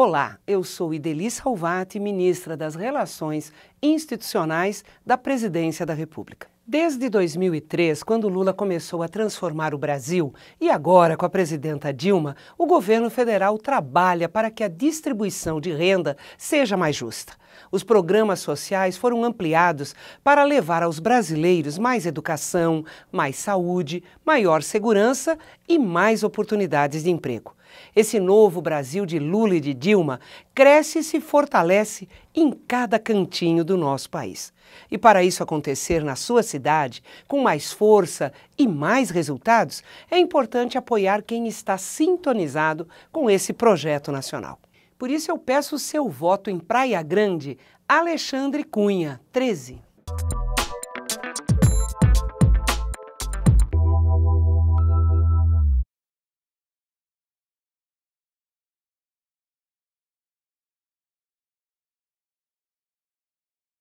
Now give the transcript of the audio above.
Olá, eu sou Idelis Salvati, ministra das Relações Institucionais da Presidência da República. Desde 2003, quando Lula começou a transformar o Brasil, e agora com a presidenta Dilma, o governo federal trabalha para que a distribuição de renda seja mais justa. Os programas sociais foram ampliados para levar aos brasileiros mais educação, mais saúde, maior segurança e mais oportunidades de emprego. Esse novo Brasil de Lula e de Dilma cresce e se fortalece em cada cantinho do nosso país. E para isso acontecer na sua cidade, com mais força e mais resultados, é importante apoiar quem está sintonizado com esse projeto nacional. Por isso eu peço o seu voto em Praia Grande, Alexandre Cunha, 13.